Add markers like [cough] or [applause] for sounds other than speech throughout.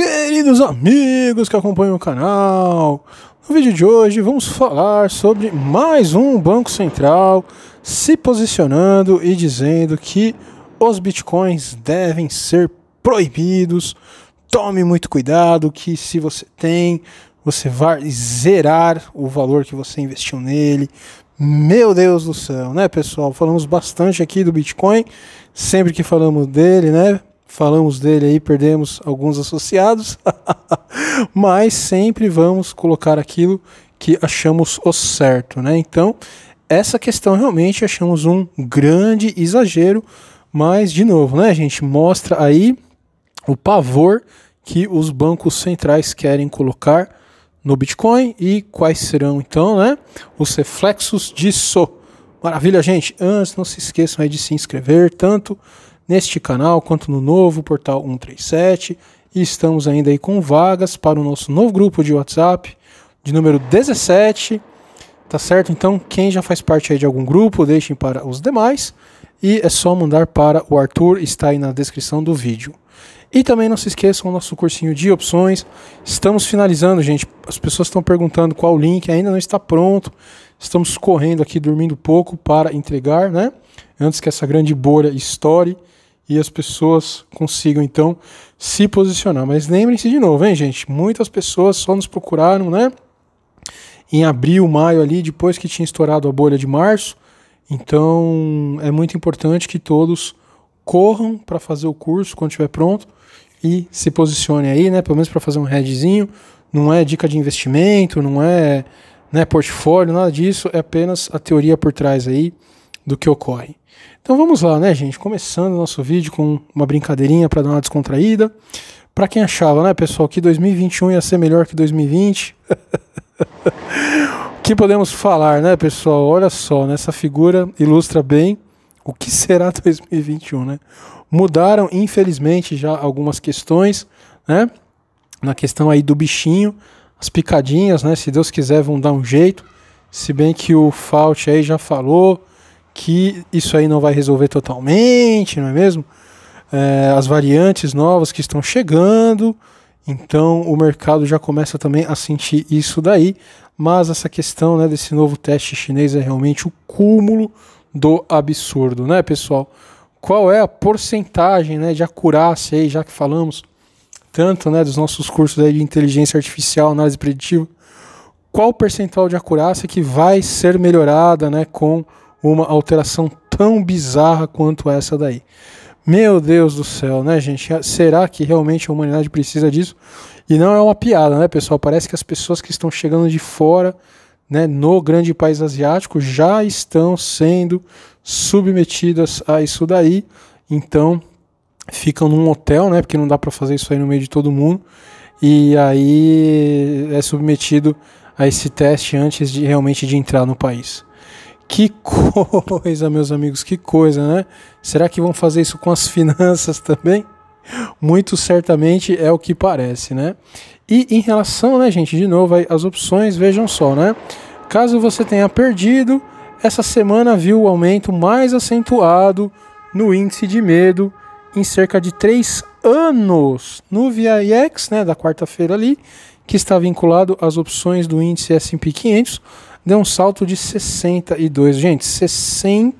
Queridos amigos que acompanham o canal, no vídeo de hoje vamos falar sobre mais um Banco Central se posicionando e dizendo que os bitcoins devem ser proibidos. Tome muito cuidado que se você tem, você vai zerar o valor que você investiu nele. Meu Deus do céu, né, pessoal? Falamos bastante aqui do Bitcoin, sempre que falamos dele, né? falamos dele aí, perdemos alguns associados, [laughs] mas sempre vamos colocar aquilo que achamos o certo, né? Então, essa questão realmente achamos um grande exagero, mas de novo, né, gente, mostra aí o pavor que os bancos centrais querem colocar no Bitcoin e quais serão então, né, os reflexos disso. Maravilha, gente. Antes, não se esqueçam aí de se inscrever, tanto neste canal quanto no novo portal 137 e estamos ainda aí com vagas para o nosso novo grupo de WhatsApp de número 17, tá certo? Então, quem já faz parte aí de algum grupo, deixem para os demais e é só mandar para o Arthur, está aí na descrição do vídeo. E também não se esqueçam o nosso cursinho de opções. Estamos finalizando, gente. As pessoas estão perguntando qual o link, ainda não está pronto. Estamos correndo aqui, dormindo pouco para entregar, né? Antes que essa grande bolha estoure e as pessoas consigam então se posicionar. Mas lembrem-se de novo, hein, gente? Muitas pessoas só nos procuraram, né? Em abril, maio ali, depois que tinha estourado a bolha de março. Então é muito importante que todos corram para fazer o curso quando estiver pronto e se posicione aí, né? Pelo menos para fazer um headzinho. Não é dica de investimento, não é né, portfólio, nada disso. É apenas a teoria por trás aí do que ocorre. Então vamos lá, né, gente? Começando nosso vídeo com uma brincadeirinha para dar uma descontraída. Para quem achava, né, pessoal, que 2021 ia ser melhor que 2020. [laughs] o que podemos falar, né, pessoal? Olha só, nessa né, figura ilustra bem o que será 2021, [laughs] né? Mudaram, infelizmente, já algumas questões, né? Na questão aí do bichinho, as picadinhas, né? Se Deus quiser, vão dar um jeito. Se bem que o Fault aí já falou, que isso aí não vai resolver totalmente, não é mesmo? É, as variantes novas que estão chegando, então o mercado já começa também a sentir isso daí. Mas essa questão né, desse novo teste chinês é realmente o cúmulo do absurdo, né, pessoal? Qual é a porcentagem né, de acurácia aí, já que falamos tanto né, dos nossos cursos aí de inteligência artificial, análise preditiva? Qual o percentual de acurácia que vai ser melhorada né, com uma alteração tão bizarra quanto essa daí. Meu Deus do céu, né, gente? Será que realmente a humanidade precisa disso? E não é uma piada, né, pessoal? Parece que as pessoas que estão chegando de fora, né, no grande país asiático, já estão sendo submetidas a isso daí. Então, ficam num hotel, né, porque não dá para fazer isso aí no meio de todo mundo. E aí é submetido a esse teste antes de realmente de entrar no país. Que coisa, meus amigos, que coisa, né? Será que vão fazer isso com as finanças também? Muito certamente é o que parece, né? E em relação, né, gente, de novo, as opções, vejam só, né? Caso você tenha perdido, essa semana viu o aumento mais acentuado no índice de medo em cerca de três anos no VIX, né, da quarta-feira ali, que está vinculado às opções do índice S&P 500, deu um salto de 62. Gente, 62%.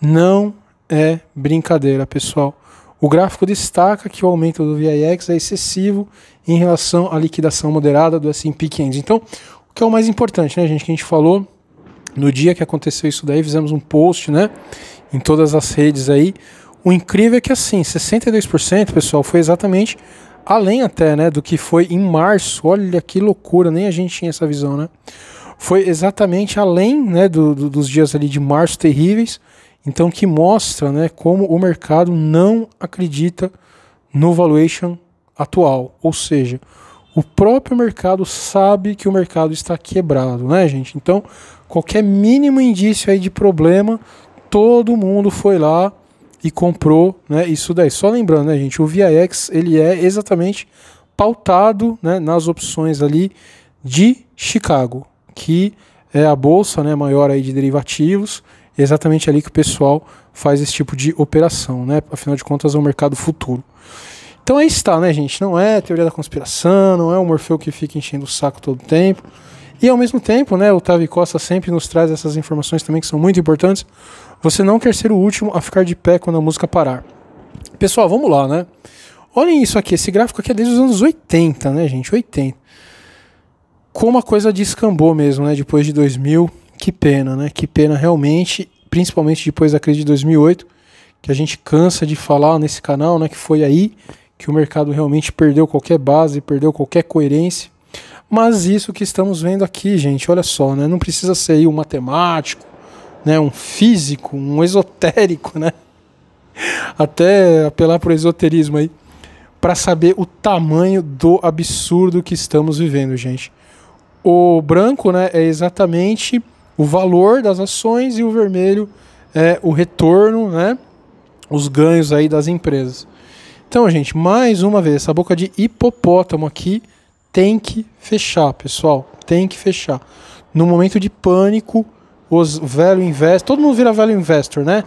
Não é brincadeira, pessoal. O gráfico destaca que o aumento do VIX é excessivo em relação à liquidação moderada do S&P 500. Então, o que é o mais importante, né, gente, que a gente falou no dia que aconteceu isso daí, fizemos um post, né, em todas as redes aí. O incrível é que assim, 62%, pessoal, foi exatamente além até, né, do que foi em março. Olha que loucura, nem a gente tinha essa visão, né? Foi exatamente além, né, do, do, dos dias ali de março terríveis. Então que mostra, né, como o mercado não acredita no valuation atual, ou seja, o próprio mercado sabe que o mercado está quebrado, né, gente? Então, qualquer mínimo indício aí de problema, todo mundo foi lá e comprou né, isso daí. Só lembrando, né, gente, o VIX ele é exatamente pautado né, nas opções ali de Chicago, que é a bolsa né, maior aí de derivativos, exatamente ali que o pessoal faz esse tipo de operação, né? Afinal de contas, é um mercado futuro. Então aí está, né, gente? Não é teoria da conspiração, não é o Morfeu que fica enchendo o saco todo o tempo. E ao mesmo tempo, né, o Tavi Costa sempre nos traz essas informações também que são muito importantes. Você não quer ser o último a ficar de pé quando a música parar. Pessoal, vamos lá, né? Olhem isso aqui, esse gráfico aqui é desde os anos 80, né, gente? 80. Como a coisa descambou mesmo, né, depois de 2000. Que pena, né? Que pena realmente, principalmente depois da crise de 2008, que a gente cansa de falar nesse canal, né, que foi aí que o mercado realmente perdeu qualquer base, perdeu qualquer coerência mas isso que estamos vendo aqui, gente, olha só, né? Não precisa ser um matemático, né? Um físico, um esotérico, né? [laughs] Até apelar para o esoterismo aí, para saber o tamanho do absurdo que estamos vivendo, gente. O branco, né, é exatamente o valor das ações e o vermelho é o retorno, né? Os ganhos aí das empresas. Então, gente, mais uma vez, essa boca de hipopótamo aqui tem que fechar, pessoal. Tem que fechar. No momento de pânico, os velho invest, todo mundo vira velho investor, né?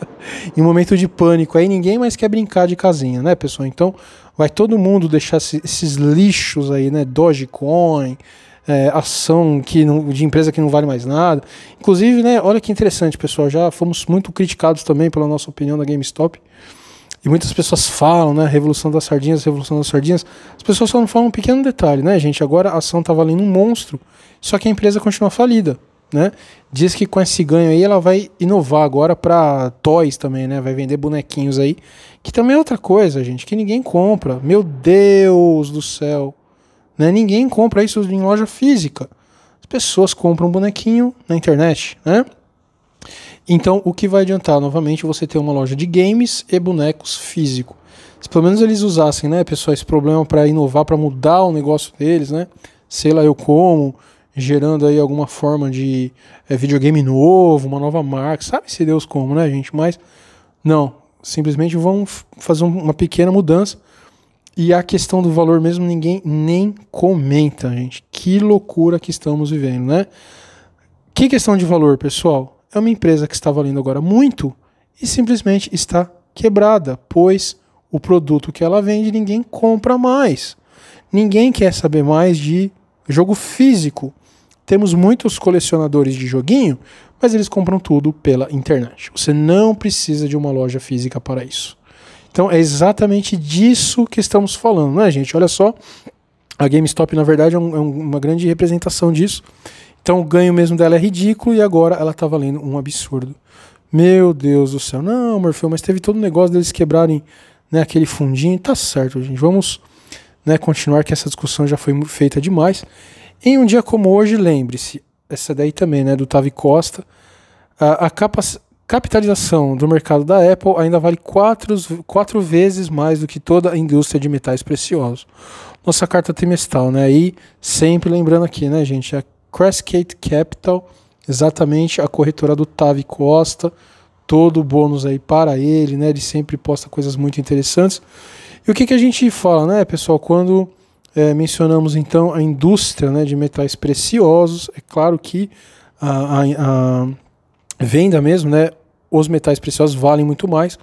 [laughs] em momento de pânico aí ninguém mais quer brincar de casinha, né, pessoal? Então vai todo mundo deixar esses lixos aí, né? Dogecoin, é, ação que não, de empresa que não vale mais nada. Inclusive, né? Olha que interessante, pessoal. Já fomos muito criticados também pela nossa opinião da GameStop. E muitas pessoas falam, né? Revolução das sardinhas, revolução das sardinhas. As pessoas só não falam um pequeno detalhe, né, gente? Agora a ação tá valendo um monstro, só que a empresa continua falida, né? Diz que com esse ganho aí ela vai inovar agora para toys também, né? Vai vender bonequinhos aí, que também é outra coisa, gente, que ninguém compra. Meu Deus do céu. Né? Ninguém compra isso em loja física. As pessoas compram bonequinho na internet, né? Então, o que vai adiantar novamente você ter uma loja de games e bonecos físico? Se pelo menos eles usassem, né, pessoal, esse problema para inovar, para mudar o negócio deles, né? Sei lá eu como, gerando aí alguma forma de é, videogame novo, uma nova marca, sabe se Deus como, né, gente? Mas não, simplesmente vão fazer uma pequena mudança. E a questão do valor mesmo ninguém nem comenta, gente. Que loucura que estamos vivendo, né? Que questão de valor, pessoal? é uma empresa que está valendo agora muito e simplesmente está quebrada, pois o produto que ela vende ninguém compra mais. Ninguém quer saber mais de jogo físico. Temos muitos colecionadores de joguinho, mas eles compram tudo pela internet. Você não precisa de uma loja física para isso. Então é exatamente disso que estamos falando, né, gente? Olha só, a GameStop, na verdade, é, um, é uma grande representação disso. Então o ganho mesmo dela é ridículo e agora ela tá valendo um absurdo. Meu Deus do céu. Não, Morfeu, mas teve todo o negócio deles quebrarem né, aquele fundinho. Tá certo, gente. Vamos né, continuar que essa discussão já foi feita demais. Em um dia como hoje, lembre-se, essa daí também, né, do Tavi Costa, a, a capitalização do mercado da Apple ainda vale quatro, quatro vezes mais do que toda a indústria de metais preciosos. Nossa carta trimestral, né? E sempre lembrando aqui, né, gente, Crescate Capital, exatamente a corretora do Tavi Costa. Todo o bônus aí para ele, né? Ele sempre posta coisas muito interessantes. E o que, que a gente fala, né, pessoal? Quando é, mencionamos então a indústria né, de metais preciosos, é claro que a, a, a venda mesmo, né? Os metais preciosos valem muito mais.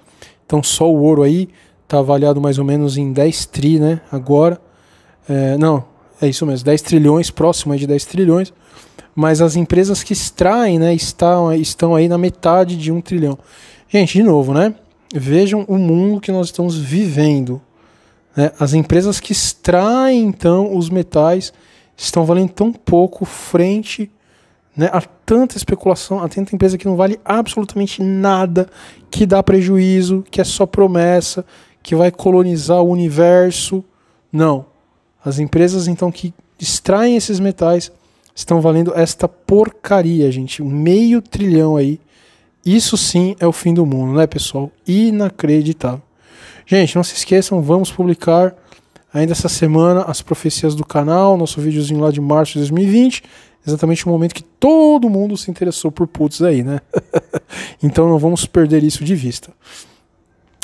Então só o ouro aí está avaliado mais ou menos em 10 tri, né? Agora. É, não, é isso mesmo, 10 trilhões, próximo de 10 trilhões mas as empresas que extraem né, estão, estão aí na metade de um trilhão. Gente, de novo, né? Vejam o mundo que nós estamos vivendo. Né? As empresas que extraem então os metais estão valendo tão pouco frente né, a tanta especulação, a tanta empresa que não vale absolutamente nada, que dá prejuízo, que é só promessa, que vai colonizar o universo. Não. As empresas então que extraem esses metais estão valendo esta porcaria, gente. Um meio trilhão aí. Isso sim é o fim do mundo, né, pessoal? Inacreditável. Gente, não se esqueçam, vamos publicar ainda essa semana as profecias do canal, nosso videozinho lá de março de 2020, exatamente o momento que todo mundo se interessou por putos aí, né? [laughs] então não vamos perder isso de vista.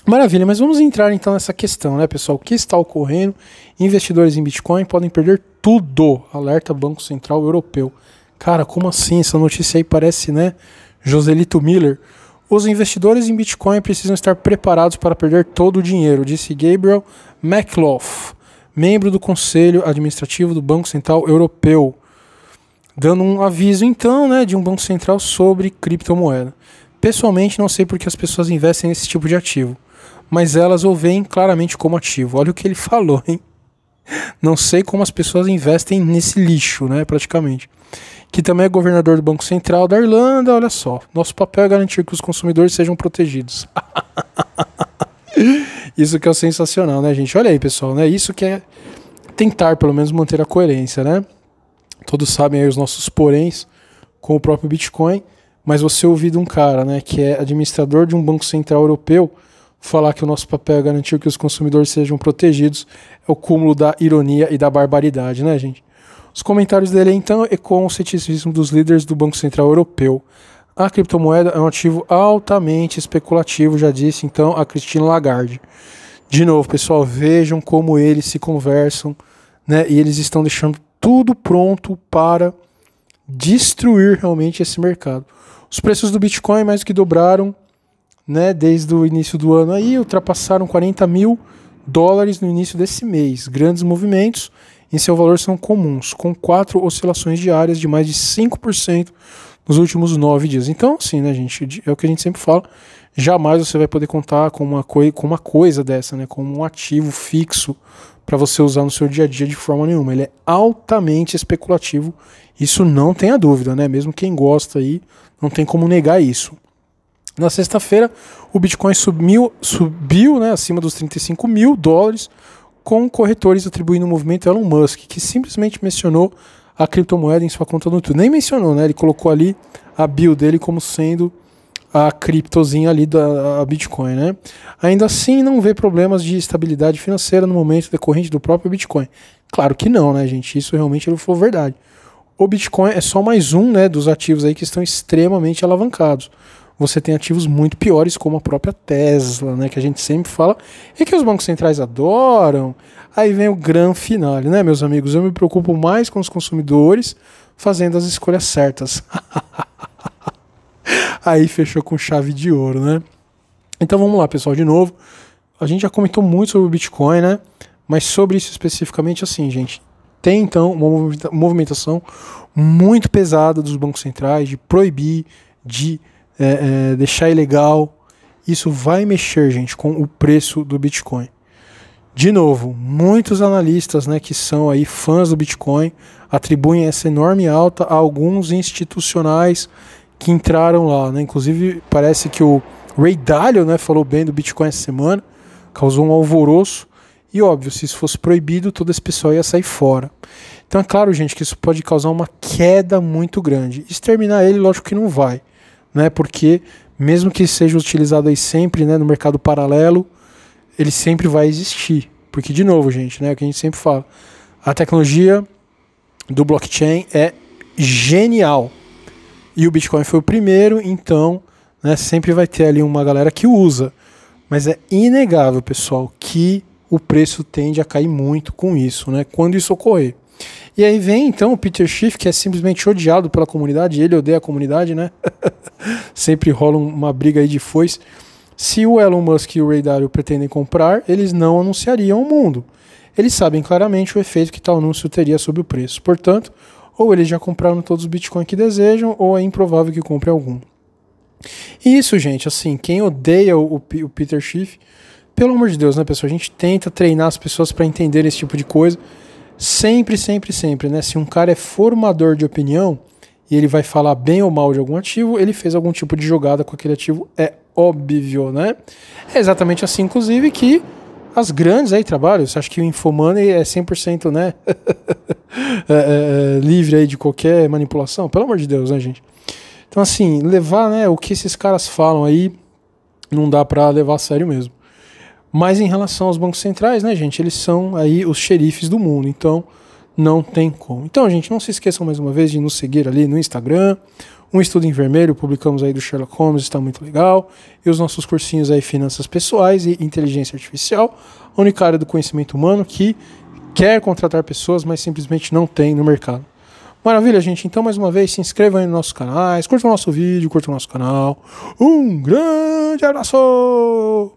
Maravilha, mas vamos entrar então nessa questão, né, pessoal? O que está ocorrendo? Investidores em Bitcoin podem perder tudo, alerta Banco Central Europeu. Cara, como assim? Essa notícia aí parece, né? Joselito Miller. Os investidores em Bitcoin precisam estar preparados para perder todo o dinheiro, disse Gabriel McLaugh, membro do Conselho Administrativo do Banco Central Europeu, dando um aviso então, né, de um banco central sobre criptomoeda. Pessoalmente, não sei porque as pessoas investem nesse tipo de ativo mas elas o veem claramente como ativo. Olha o que ele [laughs] falou, hein? Não sei como as pessoas investem nesse lixo, né, praticamente. Que também é governador do Banco Central da Irlanda, olha só. Nosso papel é garantir que os consumidores sejam protegidos. [laughs] isso que é sensacional, né, gente? Olha aí, pessoal, né? Isso que é tentar, pelo menos, manter a coerência, né? Todos sabem aí os nossos poréns com o próprio Bitcoin, mas você ouvir de um cara, né, que é administrador de um Banco Central Europeu, falar que o nosso papel é garantir que os consumidores sejam protegidos é o cúmulo da ironia e da barbaridade, né, gente? Os comentários dele então ecoam o ceticismo dos líderes do Banco Central Europeu. A criptomoeda é um ativo altamente especulativo, já disse então a Christine Lagarde. De novo, pessoal, vejam como eles se conversam, né? E eles estão deixando tudo pronto para destruir realmente esse mercado. Os preços do Bitcoin mais do que dobraram né, desde o início do ano aí, ultrapassaram 40 mil dólares no início desse mês. Grandes movimentos em seu valor são comuns, com quatro oscilações diárias de mais de 5% nos últimos nove dias. Então, assim, né, gente, é o que a gente sempre fala, jamais você vai poder contar com uma, coi com uma coisa dessa, né, como um ativo fixo para você usar no seu dia a dia de forma nenhuma. Ele é altamente especulativo, isso não tenha dúvida, né? Mesmo quem gosta aí, não tem como negar isso. Na sexta-feira, o Bitcoin subiu, subiu né, acima dos 35 mil dólares, com corretores atribuindo o movimento a Elon Musk, que simplesmente mencionou a criptomoeda em sua conta no Twitter. Nem mencionou, né? Ele colocou ali a bio dele como sendo a criptozinha ali da Bitcoin, né? Ainda assim, não vê problemas de estabilidade financeira no momento decorrente do próprio Bitcoin. Claro que não, né, gente? Isso realmente não for verdade. O Bitcoin é só mais um, né, dos ativos aí que estão extremamente alavancados você tem ativos muito piores, como a própria Tesla, né, que a gente sempre fala, e que os bancos centrais adoram. Aí vem o grande final, né, meus amigos? Eu me preocupo mais com os consumidores fazendo as escolhas certas. [laughs] Aí fechou com chave de ouro, né? Então vamos lá, pessoal, de novo. A gente já comentou muito sobre o Bitcoin, né? Mas sobre isso especificamente, assim, gente, tem então uma movimentação muito pesada dos bancos centrais de proibir, de é, é, deixar ilegal. Isso vai mexer, gente, com o preço do Bitcoin. De novo, muitos analistas né, que são aí fãs do Bitcoin atribuem essa enorme alta a alguns institucionais que entraram lá. Né? Inclusive, parece que o Ray Dalio né, falou bem do Bitcoin essa semana, causou um alvoroço. E óbvio, se isso fosse proibido, todo esse pessoal ia sair fora. Então é claro, gente, que isso pode causar uma queda muito grande. Exterminar ele, lógico que não vai né? Porque mesmo que seja utilizado aí sempre, né, no mercado paralelo, ele sempre vai existir, porque de novo, gente, né, é o que a gente sempre fala, a tecnologia do blockchain é genial. E o Bitcoin foi o primeiro, então, né, sempre vai ter ali uma galera que usa. Mas é inegável, pessoal, que o preço tende a cair muito com isso, né? Quando isso ocorrer. E aí vem então o Peter Schiff, que é simplesmente odiado pela comunidade, ele odeia a comunidade, né? [laughs] Sempre rola uma briga aí de foice. Se o Elon Musk e o Ray Dalio pretendem comprar, eles não anunciariam o mundo. Eles sabem claramente o efeito que tal anúncio teria sobre o preço. Portanto, ou eles já compraram todos os Bitcoin que desejam, ou é improvável que compre algum. E isso, gente, assim, quem odeia o, o Peter Schiff, pelo amor de Deus, né, pessoal? A gente tenta treinar as pessoas para entender esse tipo de coisa sempre, sempre, sempre, né? Se um cara é formador de opinião e ele vai falar bem ou mal de algum ativo, ele fez algum tipo de jogada com aquele ativo, é óbvio, né? É exatamente assim, inclusive, que as grandes aí trabalham. Você acha que o Infomoney é 100% né? [laughs] É, é, é, livre aí de qualquer manipulação? Pelo amor de Deus, né, gente? Então, assim, levar né, o que esses caras falam aí não dá para levar a sério mesmo. Mas em relação aos bancos centrais, né, gente, eles são aí os xerifes do mundo, então não tem como. Então, gente, não se esqueçam mais uma vez de nos seguir ali no Instagram. Um estudo em vermelho, publicamos aí do Sherlock Holmes, está muito legal. E os nossos cursinhos aí, Finanças Pessoais e Inteligência Artificial, a única área do conhecimento humano que quer contratar pessoas, mas simplesmente não tem no mercado. Maravilha, gente. Então, mais uma vez, se inscrevam aí nos nossos canais, curtam o nosso vídeo, curtam o nosso canal. Um grande abraço!